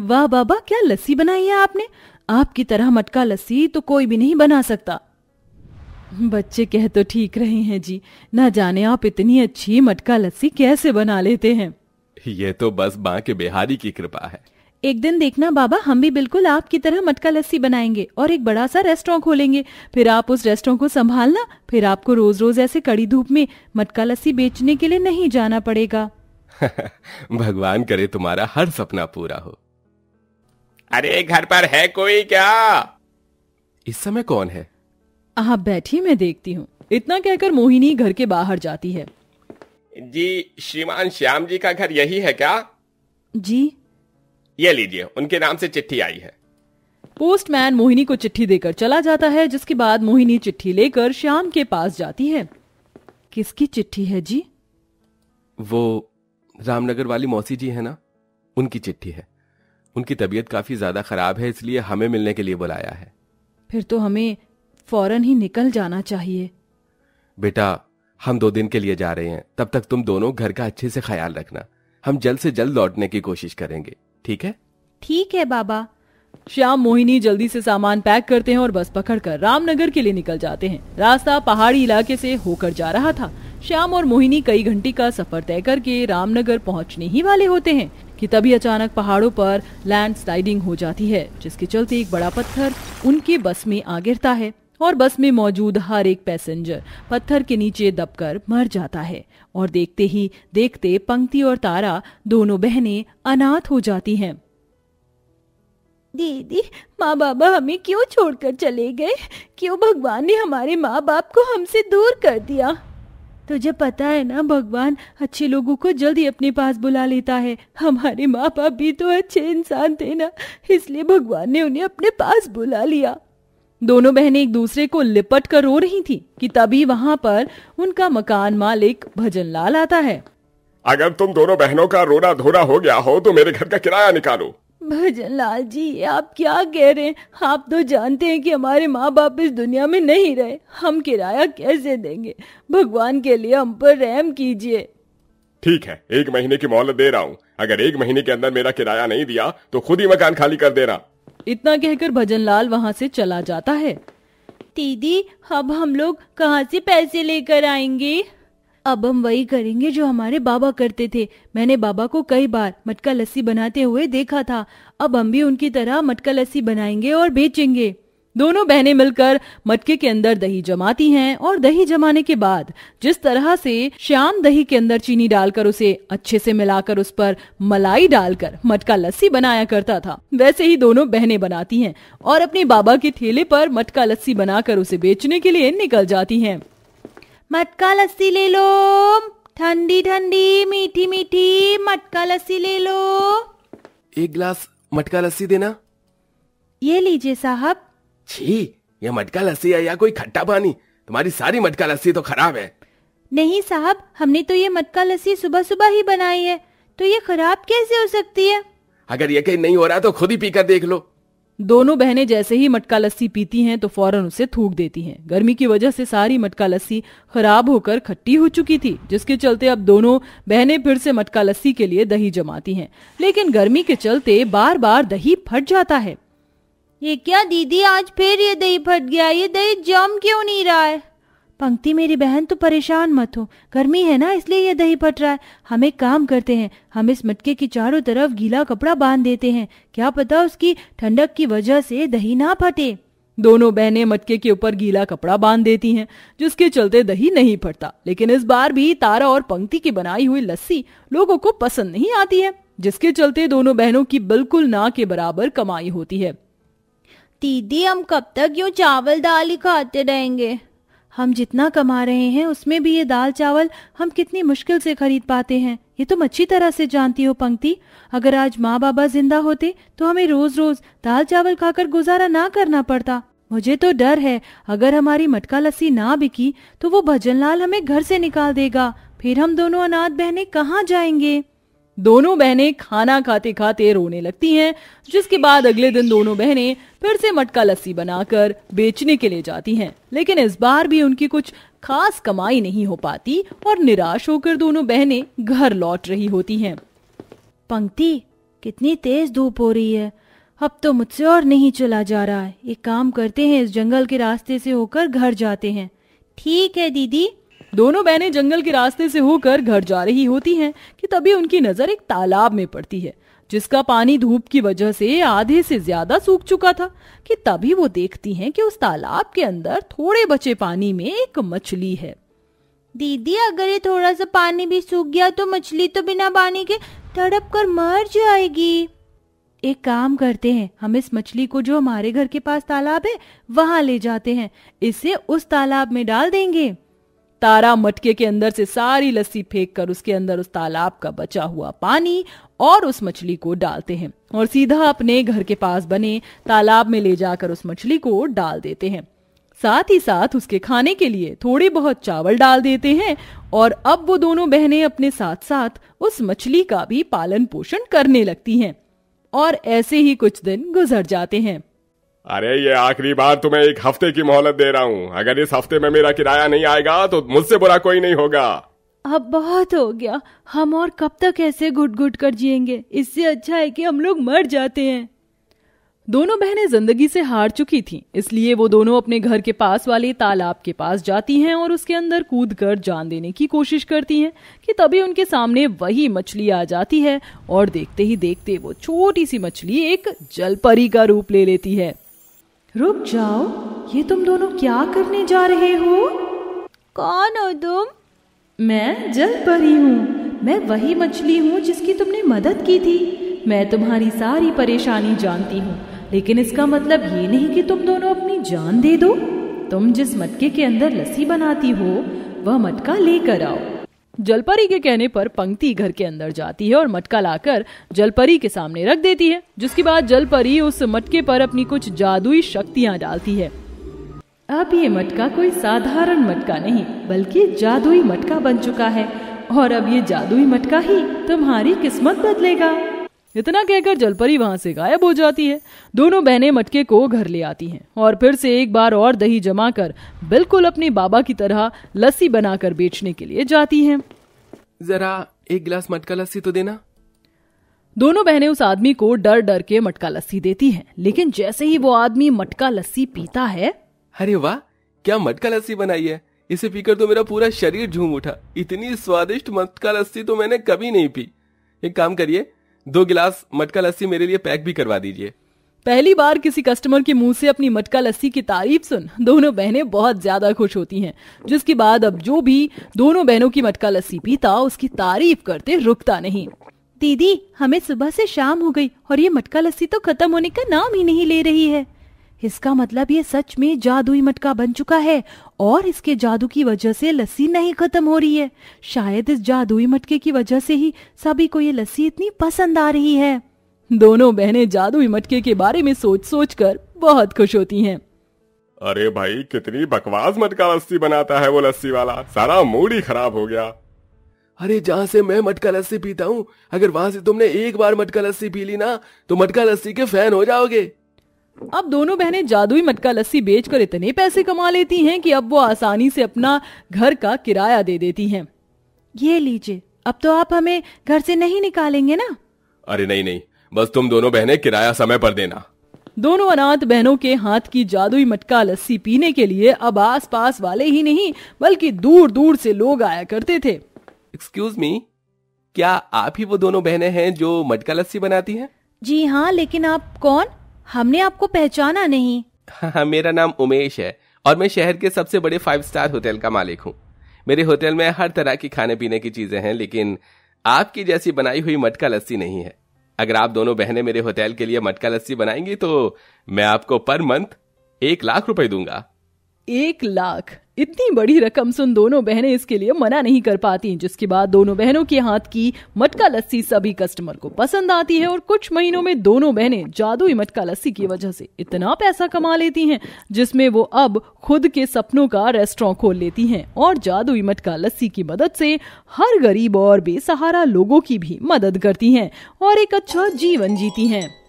वाह बाबा क्या लस्सी बनाई है आपने आपकी तरह मटका लस्सी तो कोई भी नहीं बना सकता बच्चे कह तो ठीक रहे हैं जी ना जाने आप इतनी अच्छी मटका लस्सी कैसे बना लेते हैं ये तो बस बा के बिहारी की कृपा है एक दिन देखना बाबा हम भी बिल्कुल आपकी तरह मटका लस्सी बनाएंगे और एक बड़ा सा रेस्टोरेंट खोलेंगे फिर आप उस रेस्टोरेंट को संभालना फिर आपको रोज रोज ऐसे कड़ी धूप में मटका लस्सी बेचने के लिए नहीं जाना पड़ेगा भगवान करे तुम्हारा हर सपना पूरा हो अरे घर पर है कोई क्या इस समय कौन है आप बैठी मैं देखती हूँ इतना कहकर मोहिनी घर के बाहर जाती है जी श्रीमान श्याम जी का घर यही है क्या जी ये लीजिए उनके नाम से चिट्ठी आई है पोस्टमैन मोहिनी को चिट्ठी देकर चला जाता है जिसके बाद मोहिनी चिट्ठी लेकर श्याम के पास जाती है किसकी चिट्ठी है जी वो रामनगर वाली मौसी जी है ना उनकी चिट्ठी है उनकी तबीयत काफी ज्यादा खराब है इसलिए हमें मिलने के लिए बुलाया है फिर तो हमें फौरन ही निकल जाना चाहिए बेटा हम दो दिन के लिए जा रहे हैं तब तक तुम दोनों घर का अच्छे से ख्याल रखना हम जल्द से जल्द लौटने की कोशिश करेंगे ठीक है ठीक है बाबा श्याम मोहिनी जल्दी से सामान पैक करते हैं और बस पकड़कर रामनगर के लिए निकल जाते हैं रास्ता पहाड़ी इलाके से होकर जा रहा था श्याम और मोहिनी कई घंटे का सफर तय करके रामनगर पहुंचने ही वाले होते हैं कि तभी अचानक पहाड़ों पर लैंडस्लाइडिंग हो जाती है जिसके चलते एक बड़ा पत्थर उनके बस में आ गिरता है और बस में मौजूद हर एक पैसेंजर पत्थर के नीचे दबकर मर जाता है और देखते ही देखते पंक्ति और तारा दोनों बहनें अनाथ हो जाती हैं दीदी माँ बाबा हमें क्यों छोड़कर चले गए क्यों भगवान ने हमारे माँ बाप को हमसे दूर कर दिया तुझे पता है ना भगवान अच्छे लोगों को जल्दी अपने पास बुला लेता है हमारे माँ बाप भी तो अच्छे इंसान थे ना इसलिए भगवान ने उन्हें अपने पास बुला लिया दोनों बहनें एक दूसरे को लिपट कर रो रही थी कि तभी वहां पर उनका मकान मालिक भजन लाल आता है अगर तुम दोनों बहनों का रोना धोना हो गया हो तो मेरे घर का किराया निकालो भजन लाल जी आप क्या कह रहे हैं आप तो जानते हैं कि हमारे माँ बाप इस दुनिया में नहीं रहे हम किराया कैसे देंगे भगवान के लिए हम पर रहम कीजिए ठीक है एक महीने की मोहलत दे रहा हूँ अगर एक महीने के अंदर मेरा किराया नहीं दिया तो खुद ही मकान खाली कर दे रहा इतना कहकर भजन लाल वहाँ से चला जाता है दीदी अब हम लोग कहाँ से पैसे लेकर आएंगे अब हम वही करेंगे जो हमारे बाबा करते थे मैंने बाबा को कई बार मटका लस्सी बनाते हुए देखा था अब हम भी उनकी तरह मटका लस्सी बनाएंगे और बेचेंगे दोनों बहनें मिलकर मटके के अंदर दही जमाती हैं और दही जमाने के बाद जिस तरह से श्याम दही के अंदर चीनी डालकर उसे अच्छे से मिलाकर उस पर मलाई डालकर मटका लस्सी बनाया करता था वैसे ही दोनों बहनें बनाती हैं और अपने बाबा के ठेले पर मटका लस्सी बनाकर उसे बेचने के लिए निकल जाती हैं मटका लस्सी ले लो ठंडी ठंडी मीठी मीठी मटका लस्सी ले लो एक गिलास मटका लस्सी देना ये लीजिए साहब छी ये मटका लस्सी है या कोई खट्टा पानी तुम्हारी सारी मटका लस्सी तो खराब है नहीं साहब हमने तो ये मटका लस्सी सुबह सुबह ही बनाई है तो ये खराब कैसे हो सकती है अगर ये कहीं नहीं हो रहा तो खुद ही पीकर देख लो दोनों बहनें जैसे ही मटका लस्सी पीती हैं तो फौरन उसे थूक देती हैं। गर्मी की वजह से सारी मटका लस्सी खराब होकर खट्टी हो चुकी थी जिसके चलते अब दोनों बहनें फिर से मटका लस्सी के लिए दही जमाती हैं। लेकिन गर्मी के चलते बार बार दही फट जाता है ये क्या दीदी आज फिर ये दही फट गया ये दही जम क्यों नहीं रहा है पंक्ति मेरी बहन तो परेशान मत हो गर्मी है ना इसलिए ये दही फट रहा है हम एक काम करते हैं हम इस मटके की चारों तरफ गीला कपड़ा बांध देते हैं क्या पता उसकी ठंडक की वजह से दही ना फटे दोनों बहनें मटके के ऊपर गीला कपड़ा बांध देती हैं जिसके चलते दही नहीं फटता लेकिन इस बार भी तारा और पंक्ति की बनाई हुई लस्सी लोगों को पसंद नहीं आती है जिसके चलते दोनों बहनों की बिल्कुल ना के बराबर कमाई होती है दीदी हम कब तक यूँ चावल दाल ही खाते रहेंगे हम जितना कमा रहे हैं उसमें भी ये दाल चावल हम कितनी मुश्किल से खरीद पाते हैं ये तुम अच्छी तरह से जानती हो पंक्ति अगर आज माँ बाबा जिंदा होते तो हमें रोज रोज दाल चावल खाकर गुजारा ना करना पड़ता मुझे तो डर है अगर हमारी मटका लस्सी ना बिकी तो वो भजनलाल हमें घर से निकाल देगा फिर हम दोनों अनाथ बहने कहाँ जाएंगे दोनों बहनें खाना खाते खाते रोने लगती हैं जिसके बाद अगले दिन दोनों बहनें फिर से मटका लस्सी बनाकर बेचने के लिए जाती हैं लेकिन इस बार भी उनकी कुछ खास कमाई नहीं हो पाती और निराश होकर दोनों बहनें घर लौट रही होती हैं पंक्ति कितनी तेज धूप हो रही है अब तो मुझसे और नहीं चला जा रहा है एक काम करते हैं इस जंगल के रास्ते से होकर घर जाते हैं ठीक है दीदी दोनों बहनें जंगल के रास्ते से होकर घर जा रही होती हैं कि तभी उनकी नजर एक तालाब में पड़ती है जिसका पानी धूप की वजह से आधे से ज्यादा सूख चुका था कि तभी वो देखती हैं कि उस तालाब के अंदर थोड़े बचे पानी में एक मछली है दीदी अगर ये थोड़ा सा पानी भी सूख गया तो मछली तो बिना पानी के तड़प कर मर जाएगी एक काम करते हैं हम इस मछली को जो हमारे घर के पास तालाब है वहाँ ले जाते हैं इसे उस तालाब में डाल देंगे तारा मटके के अंदर से सारी लस्सी फेंक कर उसके अंदर उस तालाब का बचा हुआ पानी और उस मछली को डालते हैं और सीधा अपने घर के पास बने तालाब में ले जाकर उस मछली को डाल देते हैं साथ ही साथ उसके खाने के लिए थोड़े बहुत चावल डाल देते हैं और अब वो दोनों बहनें अपने साथ साथ उस मछली का भी पालन पोषण करने लगती हैं और ऐसे ही कुछ दिन गुजर जाते हैं अरे ये आखिरी बार तुम्हें एक हफ्ते की मोहलत दे रहा हूँ अगर इस हफ्ते में मेरा किराया नहीं आएगा तो मुझसे बुरा कोई नहीं होगा अब बहुत हो गया हम और कब तक ऐसे घुट घुट कर जिएंगे इससे अच्छा है कि हम लोग मर जाते हैं दोनों बहनें जिंदगी से हार चुकी थीं, इसलिए वो दोनों अपने घर के पास वाले तालाब के पास जाती हैं और उसके अंदर कूद कर जान देने की कोशिश करती हैं कि तभी उनके सामने वही मछली आ जाती है और देखते ही देखते वो छोटी सी मछली एक जलपरी का रूप ले लेती है रुक जाओ ये तुम दोनों क्या करने जा रहे हो कौन हो तुम मैं जल परी हूँ मैं वही मछली हूँ जिसकी तुमने मदद की थी मैं तुम्हारी सारी परेशानी जानती हूँ लेकिन इसका मतलब ये नहीं कि तुम दोनों अपनी जान दे दो तुम जिस मटके के अंदर लस्सी बनाती हो वह मटका लेकर आओ जलपरी के कहने पर पंक्ति घर के अंदर जाती है और मटका लाकर जलपरी के सामने रख देती है जिसके बाद जलपरी उस मटके पर अपनी कुछ जादुई शक्तियां डालती है अब ये मटका कोई साधारण मटका नहीं बल्कि जादुई मटका बन चुका है और अब ये जादुई मटका ही तुम्हारी किस्मत बदलेगा इतना कहकर जलपरी वहां से गायब हो जाती है दोनों बहनें मटके को घर ले आती हैं और फिर से एक बार और दही जमा कर बिल्कुल अपने बाबा की तरह लस्सी बनाकर बेचने के लिए जाती हैं जरा एक गिलास मटका लस्सी तो देना दोनों बहनें उस आदमी को डर डर के मटका लस्सी देती हैं लेकिन जैसे ही वो आदमी मटका लस्सी पीता है अरे वाह क्या मटका लस्सी बनाई है इसे पीकर तो मेरा पूरा शरीर झूम उठा इतनी स्वादिष्ट मटका लस्सी तो मैंने कभी नहीं पी एक काम करिए दो गिलास मटका लस्सी मेरे लिए पैक भी करवा दीजिए पहली बार किसी कस्टमर के मुंह से अपनी मटका लस्सी की तारीफ सुन दोनों बहनें बहुत ज्यादा खुश होती हैं जिसके बाद अब जो भी दोनों बहनों की मटका लस्सी पीता उसकी तारीफ करते रुकता नहीं दीदी हमें सुबह से शाम हो गई और ये मटका लस्सी तो खत्म होने का नाम ही नहीं ले रही है इसका मतलब ये सच में जादुई मटका बन चुका है और इसके जादू की वजह से लस्सी नहीं खत्म हो रही है शायद इस जादुई मटके की वजह से ही सभी को ये लस्सी इतनी पसंद आ रही है दोनों बहनें जादुई मटके के बारे में सोच सोच कर बहुत खुश होती हैं। अरे भाई कितनी बकवास मटका लस्सी बनाता है वो लस्सी वाला सारा मूड ही खराब हो गया अरे जहाँ से मैं मटका लस्सी पीता हूँ अगर वहां से तुमने एक बार मटका लस्सी पी ली ना तो मटका लस्सी के फैन हो जाओगे अब दोनों बहनें जादुई मटका लस्सी बेचकर इतने पैसे कमा लेती हैं कि अब वो आसानी से अपना घर का किराया दे देती हैं ये लीजिए अब तो आप हमें घर से नहीं निकालेंगे ना अरे नहीं नहीं बस तुम दोनों बहनें किराया समय पर देना दोनों अनाथ बहनों के हाथ की जादुई मटका लस्सी पीने के लिए अब आस पास वाले ही नहीं बल्कि दूर दूर से लोग आया करते थे एक्सक्यूज मी क्या आप ही वो दोनों बहनें हैं जो मटका लस्सी बनाती हैं जी हाँ लेकिन आप कौन हमने आपको पहचाना नहीं हाँ, हाँ मेरा नाम उमेश है और मैं शहर के सबसे बड़े फाइव स्टार होटल का मालिक हूँ मेरे होटल में हर तरह की खाने पीने की चीजें हैं लेकिन आपकी जैसी बनाई हुई मटका लस्सी नहीं है अगर आप दोनों बहनें मेरे होटल के लिए मटका लस्सी बनाएंगी तो मैं आपको पर मंथ एक लाख रुपए दूंगा एक लाख इतनी बड़ी रकम सुन दोनों बहनें इसके लिए मना नहीं कर पाती जिसके बाद दोनों बहनों के हाथ की मटका लस्सी सभी कस्टमर को पसंद आती है और कुछ महीनों में दोनों बहनें जादुई मटका लस्सी की वजह से इतना पैसा कमा लेती हैं जिसमें वो अब खुद के सपनों का रेस्टोरेंट खोल लेती हैं और जादुई मटका लस्सी की मदद से हर गरीब और बेसहारा लोगों की भी मदद करती हैं और एक अच्छा जीवन जीती हैं